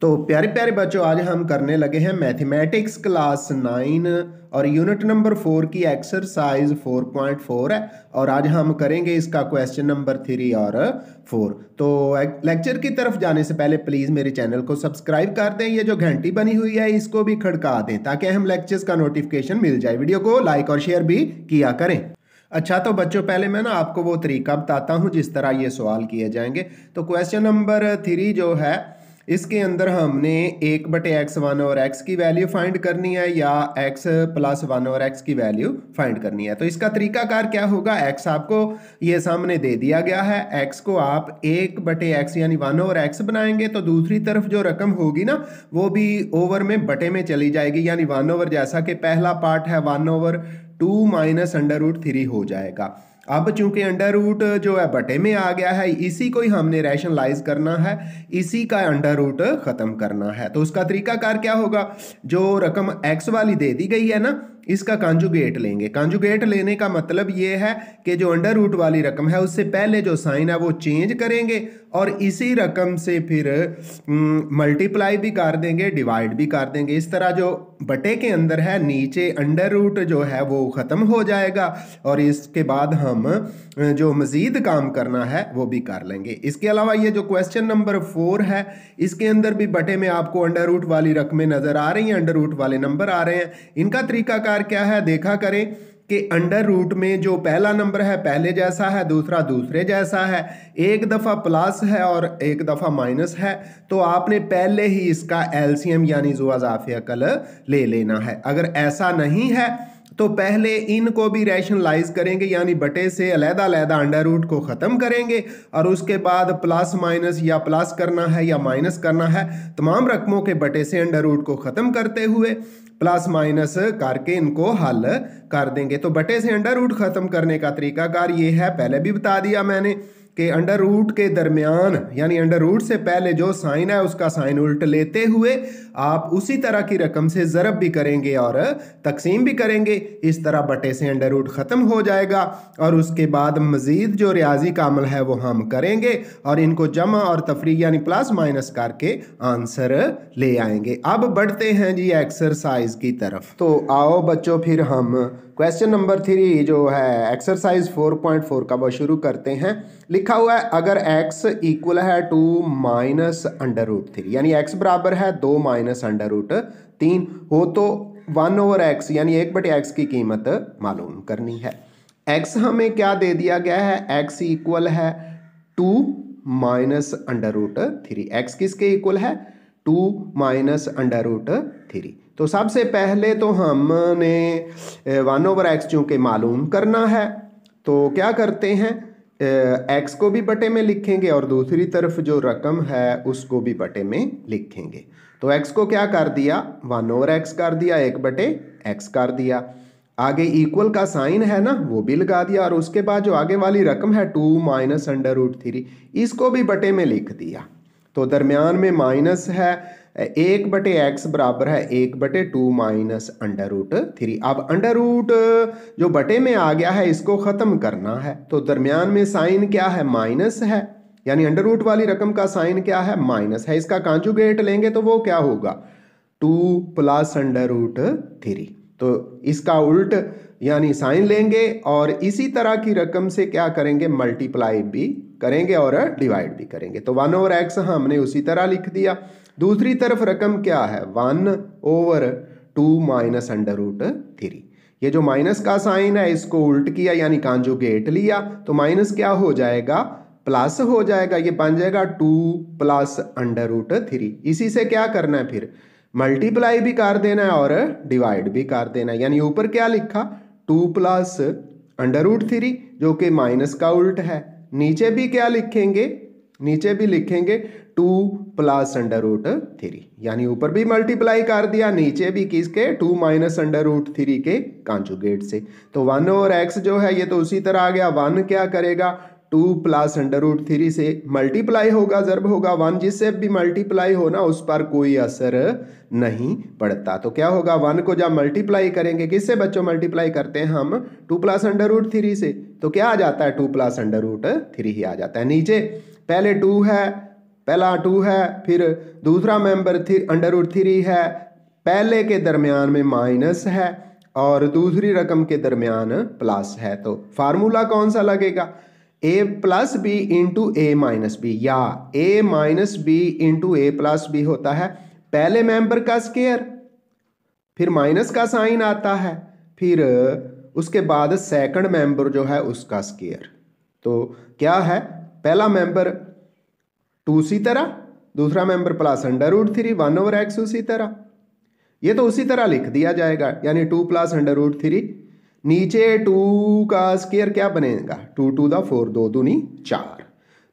तो प्यारे प्यारे बच्चों आज हम करने लगे हैं मैथमेटिक्स क्लास नाइन और यूनिट नंबर फोर की एक्सरसाइज फोर पॉइंट फोर है और आज हम करेंगे इसका क्वेश्चन नंबर थ्री और फोर तो लेक्चर की तरफ जाने से पहले प्लीज़ मेरे चैनल को सब्सक्राइब कर दें ये जो घंटी बनी हुई है इसको भी खड़का दें ताकि हम लेक्चर्स का नोटिफिकेशन मिल जाए वीडियो को लाइक और शेयर भी किया करें अच्छा तो बच्चों पहले मैं ना आपको वो तरीका बताता हूँ जिस तरह ये सवाल किए जाएंगे तो क्वेश्चन नंबर थ्री जो है इसके अंदर हमने एक बटे एक्स वन और एक्स की वैल्यू फाइंड करनी है या एक्स प्लस वन और एक्स की वैल्यू फाइंड करनी है तो इसका तरीकाकार क्या होगा एक्स आपको ये सामने दे दिया गया है एक्स को आप एक बटे एक्स यानी वन और एक्स बनाएंगे तो दूसरी तरफ जो रकम होगी ना वो भी ओवर में बटे में चली जाएगी यानी वन ओवर जैसा कि पहला पार्ट है one over two minus under root three हो जाएगा अब चूंकि अंडर रूट जो है बटे में आ गया है इसी को ही हमने रैशनलाइज करना है इसी का अंडर रूट ख़त्म करना है तो उसका तरीकाकार क्या होगा जो रकम एक्स वाली दे दी गई है ना इसका कांजुगेट लेंगे कांजुगेट लेने का मतलब ये है कि जो अंडर रूट वाली रकम है उससे पहले जो साइन है वो चेंज करेंगे और इसी रकम से फिर मल्टीप्लाई हम्म, भी कर देंगे डिवाइड भी कर देंगे इस तरह जो बटे के अंदर है नीचे अंडर रूट जो है वो ख़त्म हो जाएगा और इसके बाद हम जो मज़ीद काम करना है वो भी कर लेंगे इसके अलावा ये जो क्वेश्चन नंबर फोर है इसके अंदर भी बटे में आपको अंडर रूट वाली रकमें नज़र आ रही हैं अंडर रूट वाले नंबर आ रहे हैं इनका तरीकाकार क्या है देखा करें कि अंडर रूट में जो पहला नंबर है पहले जैसा है दूसरा दूसरे जैसा है एक दफ़ा प्लस है और एक दफ़ा माइनस है तो आपने पहले ही इसका एलसीएम यानी जो अजाफिया कल ले लेना है अगर ऐसा नहीं है तो पहले इनको भी रैशनलाइज करेंगे यानी बटे से अलहदा अलहदा अंडर रूट को ख़त्म करेंगे और उसके बाद प्लस माइनस या प्लस करना है या माइनस करना है तमाम रकमों के बटे से अंडर रूट को ख़त्म करते हुए प्लस माइनस करके इनको हल कर देंगे तो बटे से अंडर रूट ख़त्म करने का तरीकाकार ये है पहले भी बता दिया मैंने के अंडर रूट के दरमियान यानी अंडर रूट से पहले जो साइन है उसका साइन उल्ट लेते हुए आप उसी तरह की रकम से ज़रब भी करेंगे और तकसीम भी करेंगे इस तरह बटे से अंडर रूट ख़त्म हो जाएगा और उसके बाद मज़ीद जो रियाजी का अमल है वो हम करेंगे और इनको जमा और तफरी यानी प्लस माइनस करके आंसर ले आएंगे अब बढ़ते हैं जी एक्सरसाइज की तरफ तो आओ बच्चों फिर हम क्वेश्चन नंबर थ्री जो है एक्सरसाइज फोर पॉइंट फोर का वो शुरू करते हैं लिखा हुआ है अगर एक्स इक्वल है two minus under root three यानी एक्स बराबर है दो माइनस अंडर रूट तीन हो तो वन ओवर एक्स यानी एक बटे एक्स की कीमत मालूम करनी है एक्स हमें क्या दे दिया गया है एक्स इक्वल है two minus under root three x किसके इक्वल है two minus under root three तो सबसे पहले तो हमने वन ओवर एक्स चूँकि मालूम करना है तो क्या करते हैं एक्स को भी बटे में लिखेंगे और दूसरी तरफ जो रकम है उसको भी बटे में लिखेंगे तो एक्स को क्या कर दिया वन ओवर एक्स कर दिया एक बटे एक्स कर दिया आगे इक्वल का साइन है ना वो भी लगा दिया और उसके बाद जो आगे वाली रकम है two minus under root three इसको भी बटे में लिख दिया तो दरमियान में माइनस है एक बटे एक्स बराबर है एक बटे two minus under root three अब अंडर रूट जो बटे में आ गया है इसको ख़त्म करना है तो दरमियान में साइन क्या है माइनस है यानी अंडर रूट वाली रकम का साइन क्या है माइनस है इसका कॉन्जुगेट लेंगे तो वो क्या होगा two plus under root three तो इसका उल्ट यानी साइन लेंगे और इसी तरह की रकम से क्या करेंगे मल्टीप्लाई भी करेंगे और डिवाइड भी करेंगे तो वन ओवर एक्स हमने उसी तरह लिख दिया दूसरी तरफ रकम क्या है one over two minus under root three ये जो माइनस का साइन है इसको उल्ट किया यानी गेट लिया तो माइनस क्या हो जाएगा प्लस हो जाएगा ये बन जाएगा two plus under root three इसी से क्या करना है फिर मल्टीप्लाई भी कर देना है और डिवाइड भी कर देना है यानी ऊपर क्या लिखा two plus under root three जो कि माइनस का उल्ट है नीचे भी क्या लिखेंगे नीचे भी लिखेंगे two plus under root three यानी ऊपर भी मल्टीप्लाई कर दिया नीचे भी किसके two minus under root three के कॉन्जुगेट से तो वन और एक्स जो है ये तो उसी तरह आ गया वन क्या करेगा two plus under root three से मल्टीप्लाई होगा जरब होगा वन जिससे भी मल्टीप्लाई होना उस पर कोई असर नहीं पड़ता तो क्या होगा वन को जब मल्टीप्लाई करेंगे किससे बच्चों मल्टीप्लाई करते हैं हम two plus under root three से तो क्या आ जाता है two plus under root three ही आ जाता है नीचे पहले टू है पहला टू है फिर दूसरा member three under root three है पहले के दरमियान में माइनस है और दूसरी रकम के दरमियान प्लस है तो फार्मूला कौन सा लगेगा a plus b into a minus b या a minus b into a plus b होता है पहले मेंबर का स्केयर फिर माइनस का साइन आता है फिर उसके बाद सेकंड मेंबर जो है उसका स्केयर तो क्या है पहला मेंबर टू सी तरह दूसरा member plus under root three one over x उसी तरह ये तो उसी तरह लिख दिया जाएगा यानी two plus under root three नीचे टू का स्केयर क्या बनेगा टू टू द फोर दो दूनी चार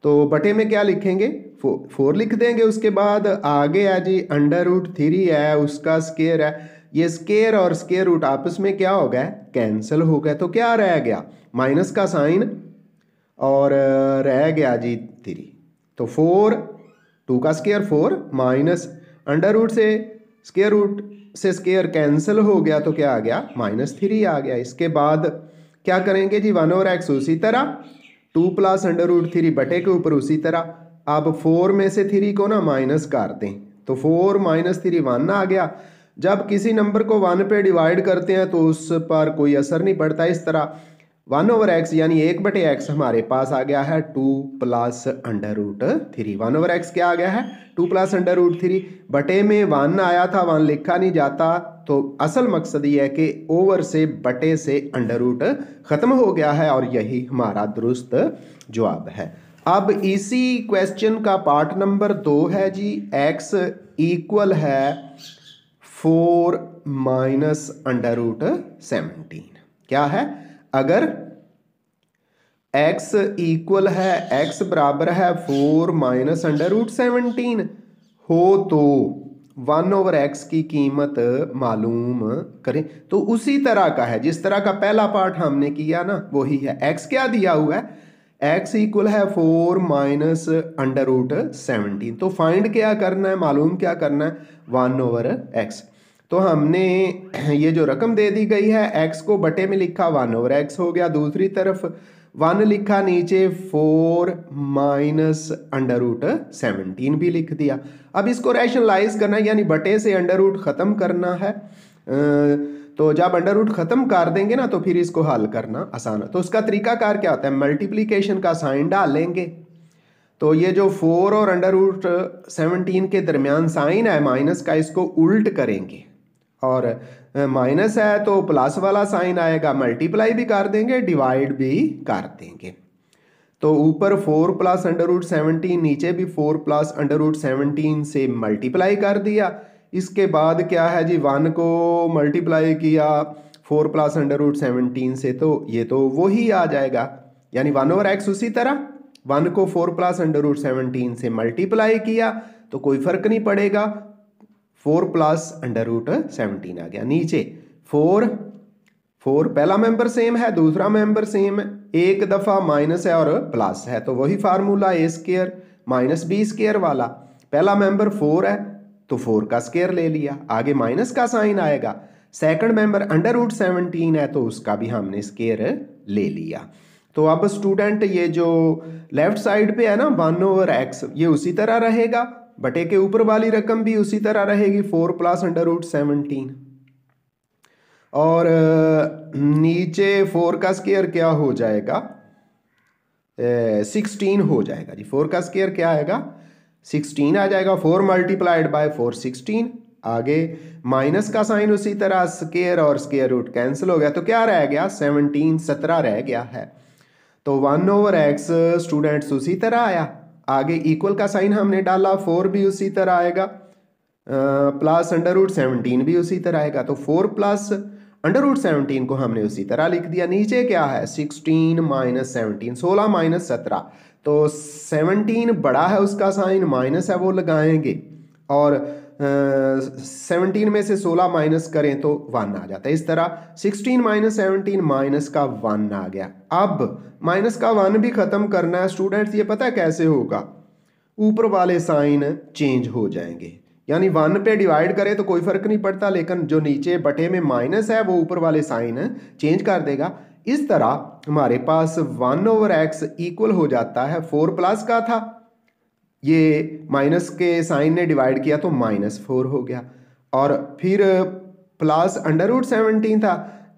तो बटे में क्या लिखेंगे फो, फोर लिख देंगे उसके बाद आगे है जी अंडर रूट थ्री है उसका स्केयर है ये स्केयर और स्केयर रूट आपस में क्या हो गया कैंसिल हो गया तो क्या रह गया माइनस का साइन और रह गया जी थ्री तो फोर टू का square four minus under root से स्केयर रूट से स्केयर कैंसिल हो गया तो क्या आ गया माइनस थ्री आ गया इसके बाद क्या करेंगे जी वन और एक्स उसी तरह two plus under root three बटे के ऊपर उसी तरह आप फोर में से थ्री को ना माइनस कर दें तो फोर माइनस थ्री वन आ गया जब किसी नंबर को वन पे डिवाइड करते हैं तो उस पर कोई असर नहीं पड़ता इस तरह वन ओवर एक्स यानी एक बटे एक्स हमारे पास आ गया है two plus under root three one over x क्या आ गया है two plus under root three बटे में वन आया था वन लिखा नहीं जाता तो असल मकसद ये है कि ओवर से बटे से अंडर रूट ख़त्म हो गया है और यही हमारा दुरुस्त जवाब है अब इसी क्वेश्चन का पार्ट नंबर दो है जी एक्स इक्वल है four minus under root seventeen क्या है अगर x इक्वल है x बराबर है four minus under root seventeen हो तो वन ओवर एक्स की कीमत मालूम करें तो उसी तरह का है जिस तरह का पहला पार्ट हमने किया ना वही है एक्स क्या दिया हुआ है एक्स इक्वल है four minus under root seventeen तो फाइंड क्या करना है मालूम क्या करना है वन ओवर एक्स तो हमने ये जो रकम दे दी गई है एक्स को बटे में लिखा वन और एक्स हो गया दूसरी तरफ वन लिखा नीचे four minus under root seventeen भी लिख दिया अब इसको रैशनलाइज करना यानी बटे से अंडर रूट ख़त्म करना है तो जब अंडर रूट ख़त्म कर देंगे ना तो फिर इसको हल करना आसान है तो उसका तरीकाकार क्या होता है मल्टीप्लीकेशन का साइन डाल लेंगे तो ये जो फोर और अंडर रूट सेवनटीन के दरमियान साइन है माइनस का इसको उल्ट करेंगे और माइनस है तो प्लस वाला साइन आएगा मल्टीप्लाई भी कर देंगे डिवाइड भी कर देंगे तो ऊपर four plus under root seventeen नीचे भी four plus under root seventeen से मल्टीप्लाई कर दिया इसके बाद क्या है जी वन को मल्टीप्लाई किया four plus under root seventeen से तो ये तो वो ही आ जाएगा यानी वन ओवर एक्स उसी तरह वन को four plus under root seventeen से मल्टीप्लाई किया तो कोई फ़र्क नहीं पड़ेगा four plus under root seventeen आ गया नीचे फोर फोर पहला मेंबर सेम है दूसरा मेंबर सेम है एक दफ़ा माइनस है और प्लस है तो वही formula a square minus b square वाला पहला मेंबर फोर है तो फोर का स्केयर ले लिया आगे माइनस का साइन आएगा second member under root seventeen है तो उसका भी हमने स्केयर ले लिया तो अब स्टूडेंट ये जो लेफ्ट साइड पे है ना वन ओवर एक्स ये उसी तरह रहेगा बटे के ऊपर वाली रकम भी उसी तरह रहेगी four plus under root seventeen और नीचे फोर का स्केयर क्या हो जाएगा सिक्सटीन हो जाएगा जी फोर का स्केयर क्या आएगा सिक्सटीन आ जाएगा four multiplied by four sixteen आगे माइनस का साइन उसी तरह स्केयर और स्केयर रूट कैंसिल हो गया तो क्या रह गया सेवनटीन सत्रह रह गया है तो वन ओवर एक्स स्टूडेंट्स उसी तरह आया आगे इक्वल का साइन हमने डाला फोर भी उसी तरह आएगा प्लस अंडर रूट सेवनटीन भी उसी तरह आएगा तो four plus under root seventeen को हमने उसी तरह लिख दिया नीचे क्या है सिक्सटीन माइनस सेवनटीन सोलह माइनस सत्रह तो सेवनटीन बड़ा है उसका साइन माइनस है वो लगाएंगे और सेवनटीन में से सोलह माइनस करें तो वन आ जाता है इस तरह सिक्सटीन माइनस सेवनटीन माइनस का वन आ गया अब माइनस का वन भी ख़त्म करना है स्टूडेंट्स ये पता कैसे होगा ऊपर वाले साइन चेंज हो जाएंगे यानी वन पे डिवाइड करें तो कोई फ़र्क नहीं पड़ता लेकिन जो नीचे बटे में माइनस है वो ऊपर वाले साइन चेंज कर देगा इस तरह हमारे पास वन ओवर एक्स इक्वल हो जाता है फोर प्लस का था ये माइनस के साइन ने डिवाइड किया तो माइनस फोर हो गया और फिर प्लस अंडर रूट सेवनटीन था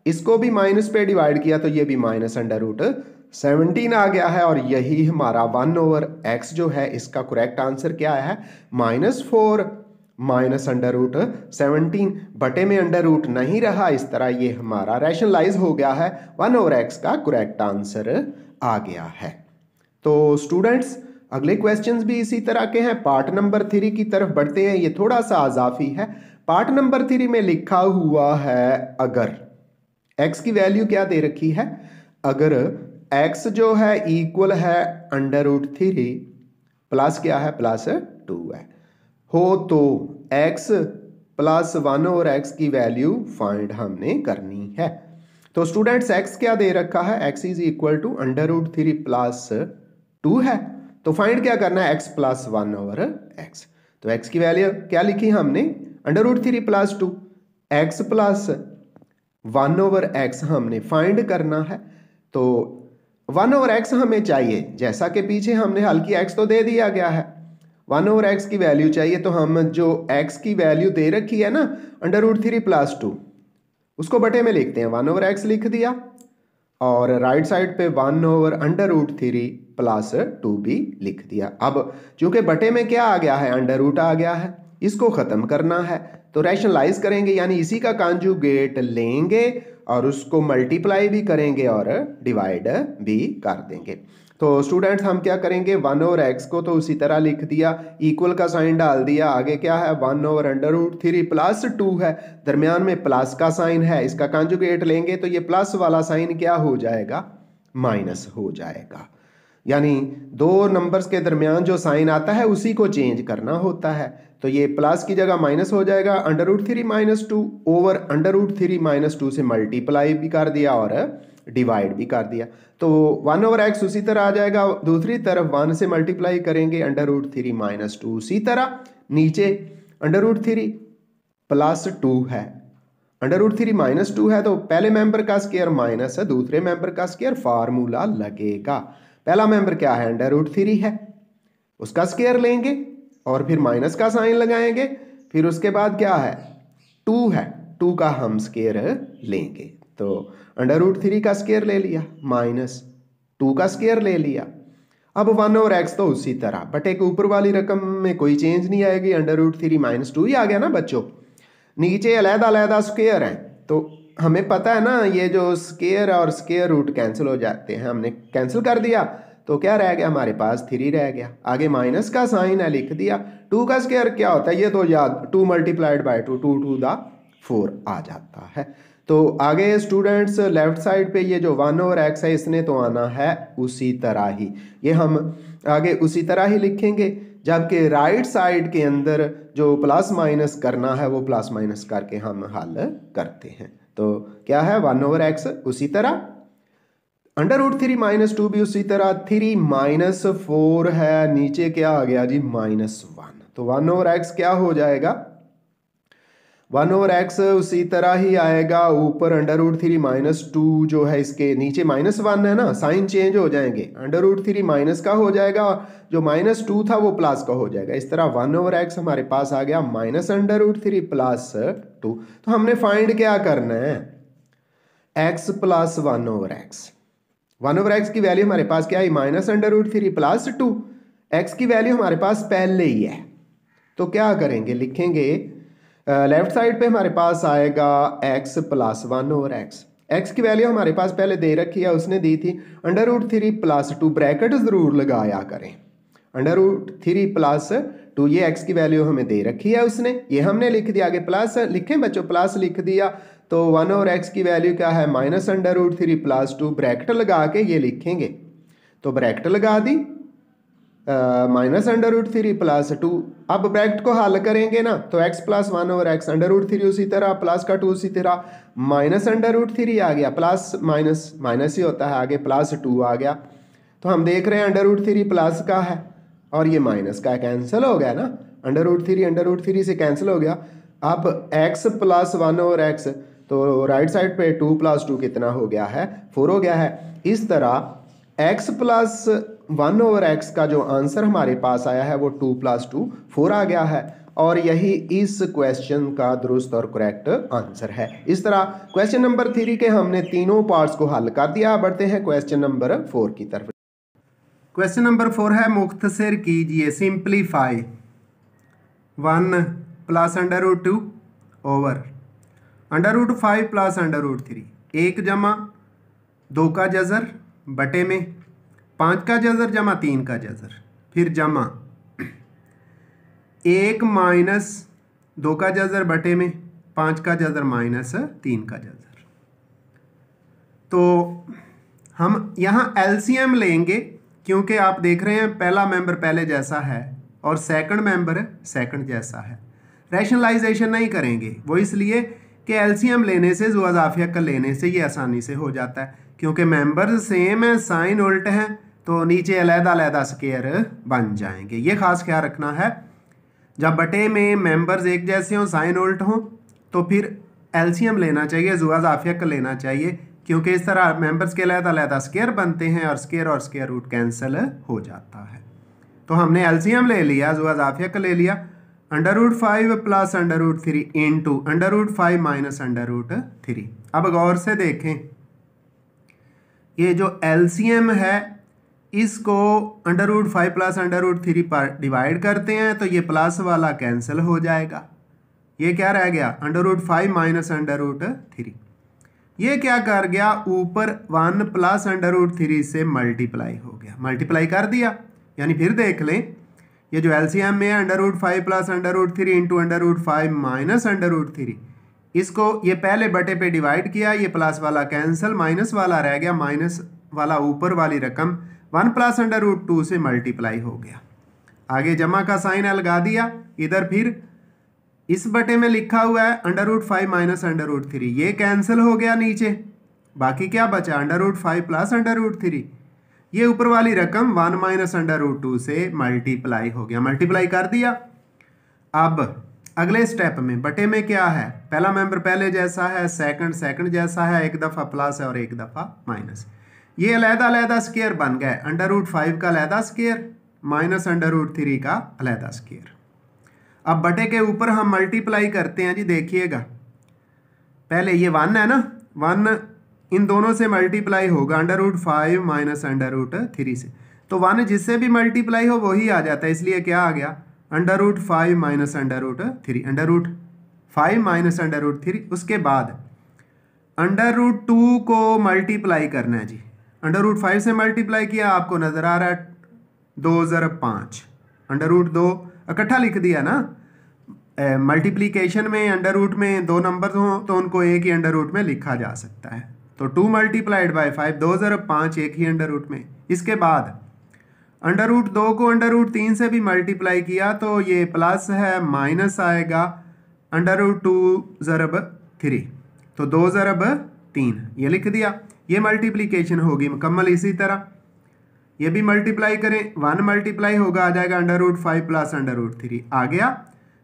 इसको भी माइनस पे डिवाइड किया तो ये भी माइनस अंडर रूट सेवनटीन आ गया है और यही हमारा वन ओवर एक्स जो है इसका करेक्ट आंसर क्या है minus four minus under root seventeen बटे में अंडर रूट नहीं रहा इस तरह ये हमारा रैशनलाइज हो गया है वन ओवर एक्स का करेक्ट आंसर आ गया है तो स्टूडेंट्स अगले क्वेश्चंस भी इसी तरह के हैं पार्ट नंबर थ्री की तरफ बढ़ते हैं ये थोड़ा सा अजाफी है पार्ट नंबर थ्री में लिखा हुआ है अगर एक्स की वैल्यू क्या दे रखी है अगर एक्स जो है इक्वल है अंडर रूट थ्री प्लस क्या है प्लस टू है हो तो एक्स प्लस वन और एक्स की वैल्यू फाइंड हमने करनी है तो स्टूडेंट्स एक्स क्या दे रखा है x is equal to under root three plus two है तो फाइंड क्या करना है x plus one over x तो एक्स की वैल्यू क्या लिखी हमने under root three plus two x plus one over x हमने फाइंड करना है तो वन ओवर एक्स हमें चाहिए जैसा कि पीछे हमने हल की एक्स तो दे दिया गया है वन ओवर एक्स की वैल्यू चाहिए तो हम जो एक्स की वैल्यू दे रखी है ना under root three plus two उसको बटे में लिखते हैं वन ओवर एक्स लिख दिया और राइट साइड पे one over under root three plus two बी लिख दिया अब चूंकि बटे में क्या आ गया है अंडर रूट आ गया है इसको ख़त्म करना है तो रैशनलाइज करेंगे यानी इसी का कांजुगेट लेंगे और उसको मल्टीप्लाई भी करेंगे और डिवाइड भी कर देंगे तो स्टूडेंट्स हम क्या करेंगे वन ओवर एक्स को तो उसी तरह लिख दिया इक्वल का साइन डाल दिया आगे क्या है one over under root three plus two है दरमियान में प्लस का साइन है इसका कॉन्जुगेट लेंगे तो ये प्लस वाला साइन क्या हो जाएगा माइनस हो जाएगा यानी दो नंबर्स के दरमियान जो साइन आता है उसी को चेंज करना होता है तो ये प्लस की जगह माइनस हो जाएगा under root three minus two over under root three minus two से मल्टीप्लाई भी कर दिया और डिवाइड hmm. भी कर दिया तो वन ओवर एक्स उसी तरह आ जाएगा दूसरी तरफ वन से मल्टीप्लाई करेंगे under root three minus two उसी तरह नीचे under root three plus two है under root three minus two है तो पहले मेंबर का स्केयर माइनस है दूसरे मेंबर का स्केयर फार्मूला लगेगा पहला मेंबर क्या है अंडर रूट थ्री है उसका स्केयर लेंगे और फिर माइनस का साइन लगाएंगे फिर उसके बाद क्या है टू है टू का हम स्केयर लेंगे तो अंडर रूट थ्री का स्केयर ले लिया माइनस टू का स्केयर ले लिया अब वन और एक्स तो उसी तरह बट एक ऊपर वाली रकम में कोई चेंज नहीं आएगी under root three minus two ही आ गया ना बच्चों नीचे अलहदा अलहदा स्केयर हैं तो हमें पता है ना ये जो स्केयर और स्केयर रूट कैंसिल हो जाते हैं हमने कैंसिल कर दिया तो क्या रह गया हमारे पास थ्री रह गया आगे माइनस का साइन है लिख दिया टू का स्केयर क्या होता है ये तो याद two multiplied by two two to the four आ जाता है तो आगे स्टूडेंट्स लेफ्ट साइड पे ये जो वन और एक्स है इसने तो आना है उसी तरह ही ये हम आगे उसी तरह ही लिखेंगे जबकि राइट साइड के अंदर जो प्लस माइनस करना है वो प्लस माइनस करके हम हल करते हैं तो क्या है वन ओवर एक्स उसी तरह under root three minus two भी उसी तरह थ्री माइनस फोर है नीचे क्या आ गया जी माइनस वन तो वन ओवर एक्स क्या हो जाएगा वन ओवर एक्स उसी तरह ही आएगा ऊपर under root three minus two जो है इसके नीचे माइनस वन है ना साइन चेंज हो जाएंगे अंडर रूट थ्री माइनस का हो जाएगा जो माइनस टू था वो प्लस का हो जाएगा इस तरह वन ओवर एक्स हमारे पास आ गया minus under root three plus two तो हमने फाइंड क्या करना है x plus one over x one over x की वैल्यू हमारे पास क्या है minus under root three plus two x की वैल्यू हमारे पास पहले ही है तो क्या करेंगे लिखेंगे लेफ्ट uh, साइड पे हमारे पास आएगा एक्स प्लस वन और एक्स एक्स की वैल्यू हमारे पास पहले दे रखी है उसने दी थी under root three plus two bracket ज़रूर लगाया करें under root three plus two ये एक्स की वैल्यू हमें दे रखी है उसने ये हमने लिख दिया आगे प्लस लिखें बच्चों प्लस लिख दिया तो वन और एक्स की वैल्यू क्या है minus under root three plus two bracket लगा के ये लिखेंगे तो ब्रैकेट लगा दी minus under root three plus two अब ब्रैकेट को हल करेंगे ना तो एक्स प्लस वन और एक्स अंडर रूट थ्री उसी तरह प्लस का टू उसी तरह माइनस अंडर रूट थ्री आ गया प्लस माइनस माइनस ही होता है आगे प्लस टू आ गया तो हम देख रहे हैं अंडर रूट थ्री प्लस का है और ये माइनस का कैंसिल हो गया ना under root three under root three से कैंसिल हो गया अब एक्स प्लस वन और एक्स तो राइट साइड पे टू प्लस टू कितना हो गया है फोर हो गया है इस तरह x plus one over x का जो आंसर हमारे पास आया है वो टू प्लस टू फोर आ गया है और यही इस क्वेश्चन का दुरुस्त और करेक्ट आंसर है इस तरह क्वेश्चन नंबर थ्री के हमने तीनों पार्ट्स को हल कर दिया बढ़ते हैं क्वेश्चन नंबर फोर की तरफ क्वेश्चन नंबर फोर है मुख्तसर कीजिए simplify one plus under root two over under root five plus under root three एक जमा दो का जजर बटे में पाँच का जज़र जमा तीन का जज़र फिर जमा एक माइनस दो का जज़र बटे में पाँच का जज़र माइनस तीन का जज़र तो हम यहाँ एलसीएम लेंगे क्योंकि आप देख रहे हैं पहला मेंबर पहले जैसा है और सेकंड मेंबर सेकंड जैसा है रैशनलाइजेशन नहीं करेंगे वो इसलिए कि एलसीएम लेने से जुआजाफिया का लेने से ये आसानी से हो जाता है क्योंकि मेंबर्स सेम हैं साइन उल्ट हैं तो नीचे अलहदा स्केयर बन जाएंगे ये खास ख्याल रखना है जब बटे में मेंबर्स एक जैसे हों साइन उल्ट हों तो फिर एल्शियम लेना चाहिए जुआ जाफिया का लेना चाहिए क्योंकि इस तरह मेंबर्स के अलहदा अलहदा स्केयर बनते हैं और स्केयर और स्केयर रूट कैंसिल हो जाता है तो हमने एल्शियम ले लिया जुआ जाफिया का ले लिया under root five plus under root three into under root five minus under root three अब गौर से देखें ये जो एल्शियम है इसको under root five plus under root three पर डिवाइड करते हैं तो ये प्लस वाला कैंसिल हो जाएगा ये क्या रह गया under root five minus under root three ये क्या कर गया ऊपर one plus under root three से मल्टीप्लाई हो गया मल्टीप्लाई कर दिया यानी फिर देख लें ये जो एल में है under root five plus under root three into under root five minus under root three इसको ये पहले बटे पे डिवाइड किया ये प्लस वाला कैंसिल माइनस वाला रह गया माइनस वाला ऊपर वाली रकम one plus under root two से मल्टीप्लाई हो गया आगे जमा का साइन लगा दिया इधर फिर इस बटे में लिखा हुआ है under root five minus under root three ये कैंसिल हो गया नीचे बाकी क्या बचा under root five plus under root three ये ऊपर वाली रकम one minus under root two से मल्टीप्लाई हो गया मल्टीप्लाई कर दिया अब अगले स्टेप में बटे में क्या है पहला मेंबर पहले जैसा है सेकंड सेकंड जैसा है एक दफ़ा प्लस है और एक दफ़ा माइनस है ये अलहदा अलहदा स्केयर बन गए अंडर रूट फाइव का अलहदा square minus under root three का अलहदा स्केयर अब बटे के ऊपर हम मल्टीप्लाई करते हैं जी देखिएगा पहले ये वन है ना वन इन दोनों से मल्टीप्लाई होगा under root five minus under root three से तो वन जिससे भी मल्टीप्लाई हो वही आ जाता है इसलिए क्या आ गया under root five minus under root three under root five minus under root three उसके बाद अंडर रूट टू को मल्टीप्लाई करना है जी अंडर रूट फाइव से मल्टीप्लाई किया आपको नज़र आ रहा है दो हज़ार पाँच अंडर रूट दो इकट्ठा लिख दिया ना मल्टीप्लीकेशन में अंडर रूट में दो नंबर हों तो उनको एक ही अंडर रूट में लिखा जा सकता है तो टू मल्टीप्लाइड बाई फाइव दो हज़ार पाँच एक ही अंडर रूट में इसके बाद अंडर रूट दो को अंडर रूट तीन से भी मल्टीप्लाई किया तो ये प्लस है माइनस आएगा अंडर रूट टू ज़रब थ्री तो दो ज़रब तीन ये लिख दिया ये मल्टीप्लीकेशन होगी मुकम्मल इसी तरह ये भी मल्टीप्लाई करें वन मल्टीप्लाई होगा आ जाएगा under root five plus under root three आ गया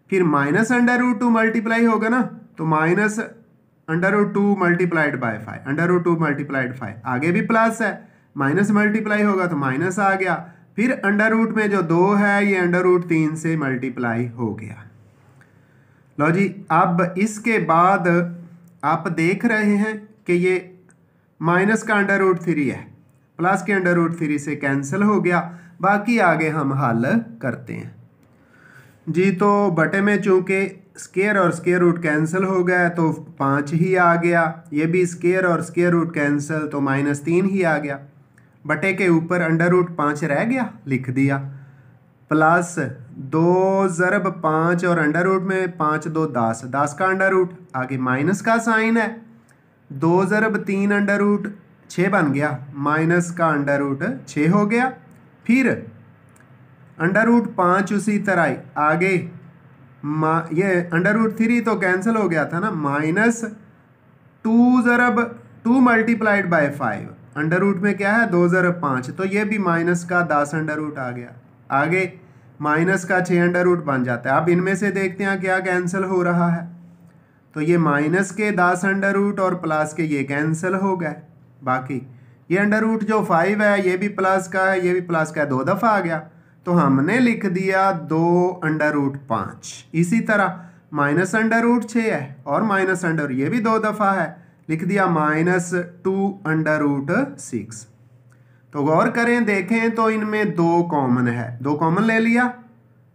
फिर minus under root two multiply होगा ना तो minus under root two multiplied by five under root two multiplied five आगे भी प्लस है माइनस मल्टीप्लाई होगा तो माइनस आ गया फिर अंडर रूट में जो दो है ये अंडर रूट तीन से मल्टीप्लाई हो गया लो जी अब इसके बाद आप देख रहे हैं कि ये माइनस का अंडर रूट थ्री है प्लस के अंडर रूट थ्री से कैंसिल हो गया बाकी आगे हम हल करते हैं जी तो बटे में चूँकि स्केयर और स्केयर रूट कैंसिल हो गया तो पाँच ही आ गया ये भी स्केयर और स्केयर रूट कैंसिल तो माइनस तीन ही आ गया बटे के ऊपर अंडर रूट पाँच रह गया लिख दिया प्लस दो ज़रब पाँच और अंडर रूट में पाँच दो दस दस का अंडर रूट आगे माइनस का साइन है दो ज़रब तीन अंडर रूट छः बन गया माइनस का अंडर रूट छः हो गया फिर अंडर रूट पाँच उसी तरह आगे मा ये अंडर रूट थ्री तो कैंसिल हो गया था ना माइनस टू ज़रब two multiplied by five under root में क्या है दो ज़रब पाँच तो ये भी माइनस का दस अंडर रूट आ गया आगे माइनस का छः अंडर रूट बन जाता है अब इनमें से देखते हैं क्या कैंसिल हो रहा है तो ये माइनस के दस अंडर रूट और प्लस के ये कैंसिल हो गए बाकी ये अंडर रूट जो फाइव है ये भी प्लस का है ये भी प्लस का है दो दफ़ा आ गया तो हमने लिख दिया दो अंडर रूट पाँच इसी तरह माइनस अंडर रूट छः है और माइनस अंडर ये भी दो दफ़ा है लिख दिया minus two under root six तो गौर करें देखें तो इनमें दो कॉमन है दो कॉमन ले लिया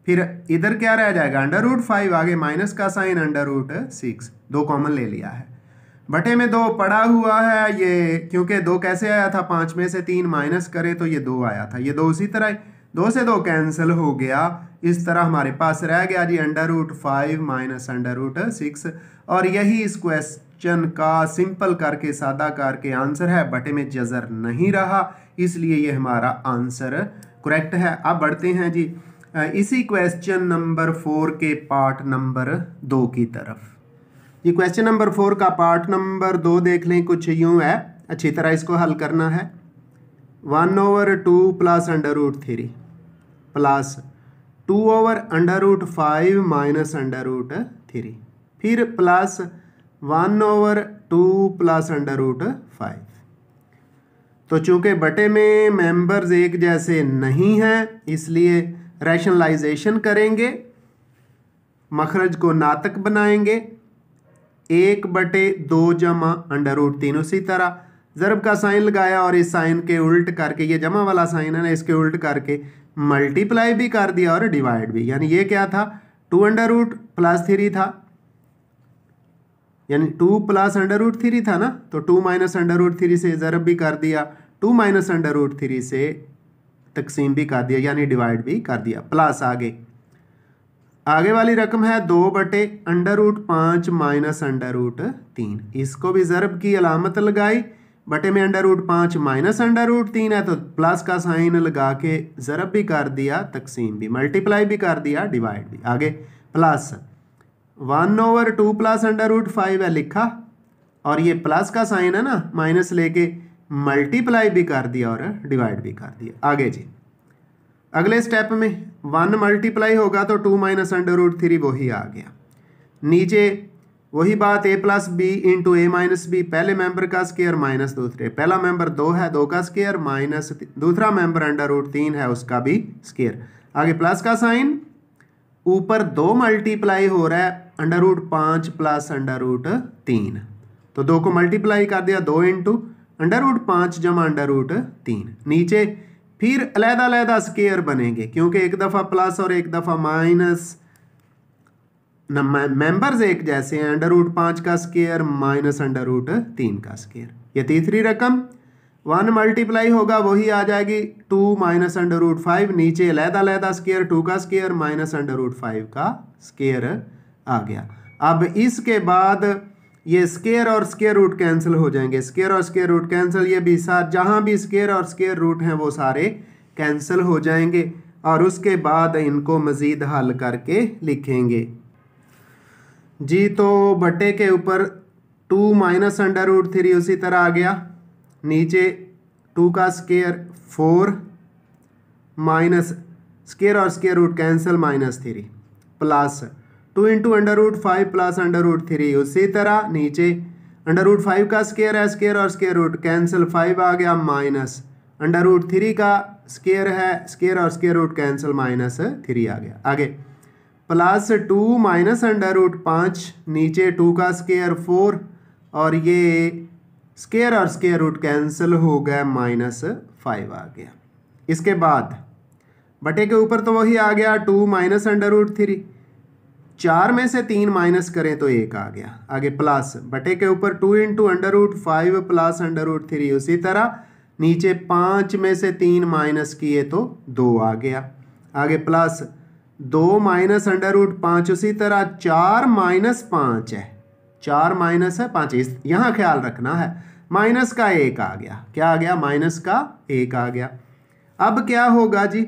फिर इधर क्या रह जाएगा अंडर रूट फाइव आगे माइनस का साइन अंडर रूट सिक्स दो कॉमन ले लिया है बटे में दो पड़ा हुआ है ये क्योंकि दो कैसे आया था पाँच में से तीन माइनस करे तो ये दो आया था ये दो उसी तरह दो से दो कैंसिल हो गया इस तरह हमारे पास रह गया जी under root five minus under root six और यही इस क्वेश्चन का सिंपल करके सादा करके आंसर है बटे में जजर नहीं रहा इसलिए ये हमारा आंसर करेक्ट है अब बढ़ते हैं जी इसी क्वेश्चन नंबर फोर के पार्ट नंबर दो की तरफ ये क्वेश्चन नंबर फोर का पार्ट नंबर दो देख लें कुछ यूँ है अच्छी तरह इसको हल करना है one over two plus under root three plus two over under root five minus under root three फिर plus one over two plus under root five तो चूँकि बटे में मेंबर्स एक जैसे नहीं हैं इसलिए रैशनलाइजेशन करेंगे मखरज को नातक बनाएंगे एक बटे दो जमा अंडर रूट तीन उसी तरह ज़रब का साइन लगाया और इस साइन के उल्ट करके ये जमा वाला साइन है ना इसके उल्ट करके मल्टीप्लाई भी कर दिया और डिवाइड भी यानी ये क्या था two under root plus three था यानी two plus under root three था ना तो two minus under root three से ज़रब भी कर दिया two minus under root three से तकसीम भी कर दिया यानी डिवाइड भी कर दिया प्लस आगे आगे वाली रकम है दो बटे अंडर रूट पाँच माइनस अंडर रूट तीन इसको भी ज़रब की अलामत लगाई बटे में अंडर रूट पाँच माइनस अंडर रूट तीन है तो प्लस का साइन लगा के ज़रब भी कर दिया तकसीम भी मल्टीप्लाई भी कर दिया डिवाइड भी आगे plus one over two plus under root five है लिखा और ये प्लस का साइन है ना माइनस लेके मल्टीप्लाई भी कर दिया और डिवाइड भी कर दिया आगे जी अगले स्टेप में वन मल्टीप्लाई होगा तो two minus under root three वही आ गया नीचे वही बात a plus b into a minus b पहले मेंबर का स्केयर माइनस दूसरे पहला मेंबर दो है दो का स्केयर माइनस दूसरा मेंबर अंडर रूट तीन है उसका भी स्केयर आगे प्लस का साइन ऊपर दो मल्टीप्लाई हो रहा है अंडर रूट पाँच प्लस अंडर रूट तीन तो दो को मल्टीप्लाई कर दिया दो इंटू अंडर रूट पाँच जमा अंडर रूट तीन नीचे फिर अलहदा अलहदा स्केयर बनेंगे क्योंकि एक दफ़ा प्लस और एक दफ़ा माइनस मेंबर्स एक जैसे हैं अंडर रूट पाँच का स्केयर माइनस अंडर रूट तीन का स्केयर ये तीसरी रकम वन मल्टीप्लाई होगा वही आ जाएगी two minus under root five नीचे लहदा लहदा स्केयर टू का square minus under root five का स्केयर आ गया अब इसके बाद ये स्केयर और स्केयर रूट कैंसिल हो जाएंगे स्केयर और स्केयर रूट कैंसिल ये भी सार जहाँ भी स्केयर और स्केयर रूट हैं वो सारे कैंसिल हो जाएंगे और उसके बाद इनको मज़ीद हल करके लिखेंगे जी तो बटे के ऊपर two minus under root three उसी तरह आ गया नीचे टू का स्केयर फोर माइनस स्केयर और square root cancel minus three plus two into under root five plus under root three उसी तरह नीचे अंडर रूट फाइव का स्केयर है स्केयर और स्केयर रूट कैंसिल फाइव आ गया माइनस अंडर रूट थ्री का स्केयर है स्केयर और square root cancel minus three आ गया आगे plus two minus under root पाँच नीचे टू का स्केयर फोर और ये स्केयर और स्केयर रूट कैंसिल हो गया माइनस फाइव आ गया इसके बाद बटे के ऊपर तो वही आ गया two minus under root three चार में से तीन माइनस करें तो एक आ गया आगे प्लस बटे के ऊपर two into under root five plus under root three उसी तरह नीचे पाँच में से तीन माइनस किए तो दो आ गया आगे प्लस दो माइनस अंडर रूट पाँच उसी तरह चार माइनस पाँच है चार माइनस है पाँच इस यहाँ ख्याल रखना है माइनस का एक आ गया क्या आ गया माइनस का एक आ गया अब क्या होगा जी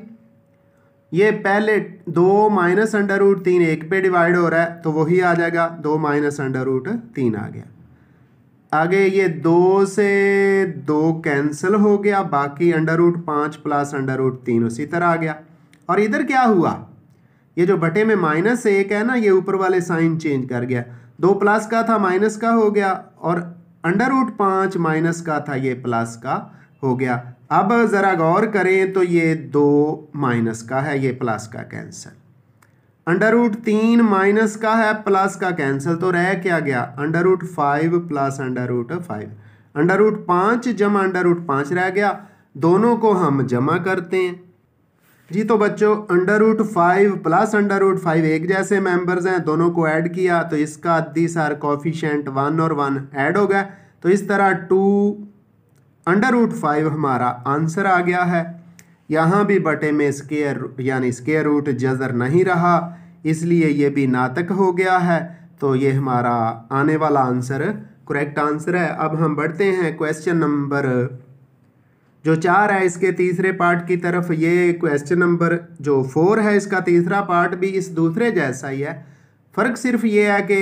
ये पहले दो माइनस अंडर रूट तीन एक पे डिवाइड हो रहा है तो वही आ जाएगा दो माइनस अंडर रूट तीन आ गया आगे ये दो से दो कैंसिल हो गया बाकी अंडर रूट पाँच प्लस अंडर रूट तीन उसी तरह आ गया और इधर क्या हुआ ये जो बटे में माइनस एक है ना ये ऊपर वाले साइन चेंज कर गया दो प्लस का था माइनस का हो गया और अंडर रूट पाँच माइनस का था ये प्लस का हो गया अब ज़रा गौर करें तो ये दो माइनस का है ये प्लस का कैंसिल अंडर रूट तीन माइनस का है प्लस का कैंसिल तो रह क्या गया under root five plus under root five under root पाँच जमा अंडर रूट पाँच रह गया दोनों को हम जमा करते हैं जी तो बच्चों under root five plus under root five एक जैसे मेंबर्स हैं दोनों को ऐड किया तो इसका दीस सार कॉफिशेंट वन और वन ऐड हो गया तो इस तरह टू अंडर रूट फाइव हमारा आंसर आ गया है यहाँ भी बटे में स्केयर यानी स्केयर रूट जजर नहीं रहा इसलिए ये भी नातक हो गया है तो ये हमारा आने वाला आंसर करेक्ट आंसर है अब हम बढ़ते हैं क्वेश्चन नंबर जो चार है इसके तीसरे पार्ट की तरफ ये क्वेश्चन नंबर जो फोर है इसका तीसरा पार्ट भी इस दूसरे जैसा ही है फ़र्क सिर्फ ये है कि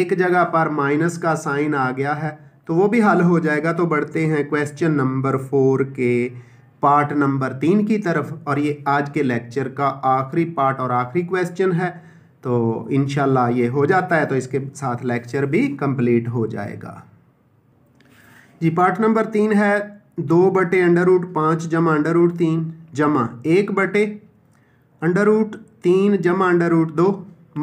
एक जगह पर माइनस का साइन आ गया है तो वो भी हल हो जाएगा तो बढ़ते हैं क्वेश्चन नंबर फोर के पार्ट नंबर तीन की तरफ और ये आज के लेक्चर का आखिरी पार्ट और आखिरी क्वेश्चन है तो इन ये हो जाता है तो इसके साथ लेक्चर भी कंप्लीट हो जाएगा जी पार्ट नंबर तीन है दो बटे अंडर रूट पाँच जमा अंडर रूट तीन जमा एक बटे अंडर रूट तीन जमा अंडर रूट दो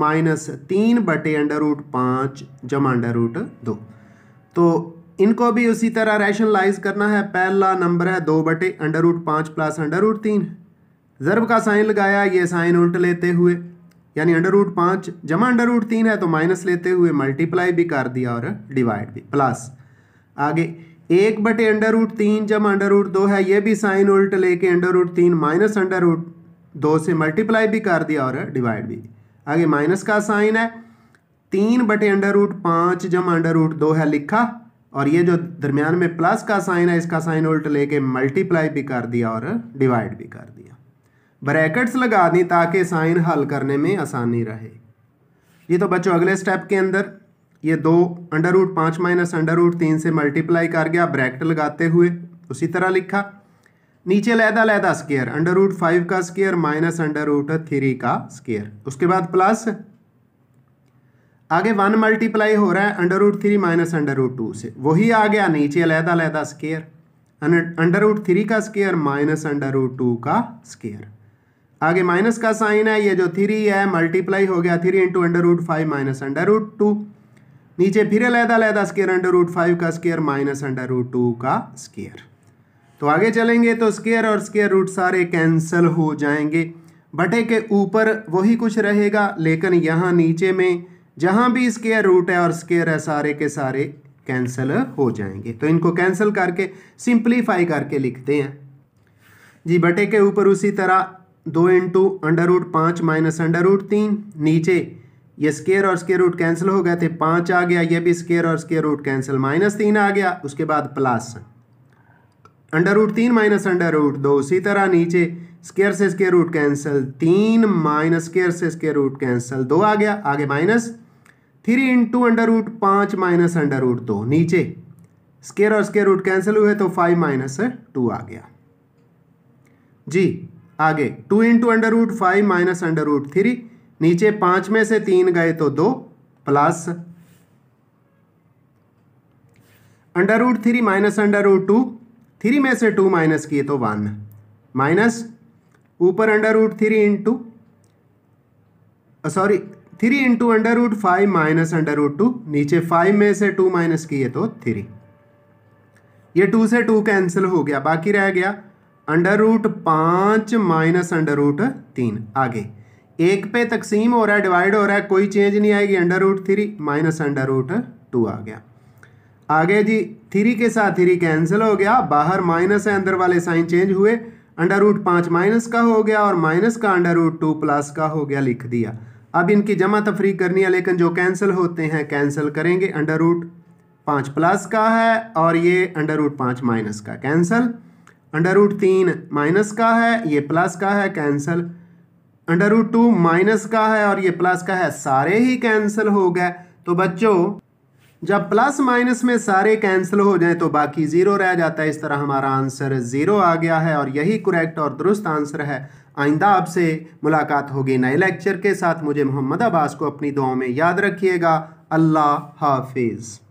माइनस तीन बटे अंडर रूट पाँच जमा अंडर रूट दो तो इनको भी उसी तरह रैशनलाइज करना है पहला नंबर है दो बटे अंडर रूट पाँच प्लस अंडर रूट तीन ज़रब का साइन लगाया ये साइन उल्ट लेते हुए यानी अंडर रूट पाँच जमा अंडर रूट तीन है तो माइनस लेते हुए मल्टीप्लाई भी कर दिया और डिवाइड भी प्लस आगे एक बटे अंडर रूट तीन जमा अंडर रूट दो है ये भी साइन उल्ट लेके अंडर रूट तीन माइनस अंडर रूट दो से मल्टीप्लाई भी कर दिया और डिवाइड भी आगे माइनस का साइन है तीन बटे अंडर रूट पाँच जमा अंडर रूट दो है लिखा और ये जो दरमियान में प्लस का साइन है इसका साइन उल्ट लेके मल्टीप्लाई भी कर दिया और डिवाइड भी कर दिया ब्रैकेट्स लगा दी ताकि साइन हल करने में आसानी रहे ये तो बच्चों अगले स्टेप के अंदर ये दो अंडर रूट पाँच माइनस अंडर रूट तीन से मल्टीप्लाई कर गया ब्रैकेट लगाते हुए उसी तरह लिखा नीचे लहदा लहदा स्केयर अंडर रूट फाइव का square minus under root three का स्केयर उसके बाद प्लस आगे वन मल्टीप्लाई हो रहा है under root three minus under root two से वही आ गया नीचे अलहदा अलहदा स्केयर अंडर रूट थ्री का square minus under root two का स्केयर आगे माइनस का साइन है ये जो थ्री है मल्टीप्लाई हो गया three into under root five minus under root two नीचे फिर अलहदा अलहदा स्केयर अंडर रूट फाइव का square minus under root two का स्केयर तो आगे चलेंगे तो स्केयर और स्केयर रूट सारे कैंसिल हो जाएंगे बटे के ऊपर वही कुछ रहेगा लेकिन यहाँ नीचे में जहाँ भी स्केयर रूट है और स्केयर है सारे के सारे कैंसिल हो जाएंगे तो इनको कैंसिल करके सिंप्लीफाई करके लिखते हैं जी बटे के ऊपर उसी तरह दो इंटू अंडर रूट पाँच माइनस अंडर रूट तीन नीचे ये स्केयर और स्केयर रूट कैंसिल हो गए थे पाँच आ गया ये भी स्केयर और स्केयर रूट कैंसिल माइनस तीन आ गया उसके बाद प्लस अंडर रूट तीन माइनस अंडर रूट दो उसी तरह नीचे स्केयर से स्केयर रूट कैंसिल तीन माइनस स्केयर से स्केयर रूट कैंसिल दो आ गया आगे minus three into under root पाँच माइनस अंडर रूट दो नीचे स्केयर और स्केयर रूट कैंसिल हुए तो फाइव माइनस टू आ गया जी आगे two into under root five minus under root three नीचे पाँच में से तीन गए तो दो plus under root three minus under root two three में से टू माइनस किए तो वन माइनस ऊपर under root three into sorry three into under root five minus under root two नीचे फाइव में से टू माइनस किए तो थ्री ये टू से टू कैंसिल हो गया बाकी रह गया अंडर रूट पाँच माइनस अंडर रूट तीन आगे एक पे तकसीम हो रहा है डिवाइड हो रहा है कोई चेंज नहीं आएगी under root three minus under root two आ गया आगे जी थ्री के साथ थ्री कैंसिल हो गया बाहर माइनस है अंदर वाले साइन चेंज हुए अंडर रूट पाँच माइनस का हो गया और माइनस का अंडर रूट टू प्लस का हो गया लिख दिया अब इनकी जमा तफरी करनी है लेकिन जो कैंसिल होते हैं कैंसिल करेंगे अंडर रूट पाँच प्लस का है और ये अंडर रूट पाँच माइनस का कैंसिल अंडर रूट तीन माइनस का है ये प्लस का है cancel under root two minus का है और ये प्लस का है सारे ही कैंसिल हो गए तो बच्चों जब प्लस माइनस में सारे कैंसिल हो जाए तो बाकी ज़ीरो रह जाता है इस तरह हमारा आंसर ज़ीरो आ गया है और यही करेक्ट और दुरुस्त आंसर है आइंदा आपसे मुलाकात होगी नए लेक्चर के साथ मुझे मोहम्मद अब्बास को अपनी दुआओं में याद रखिएगा अल्लाह हाफिज़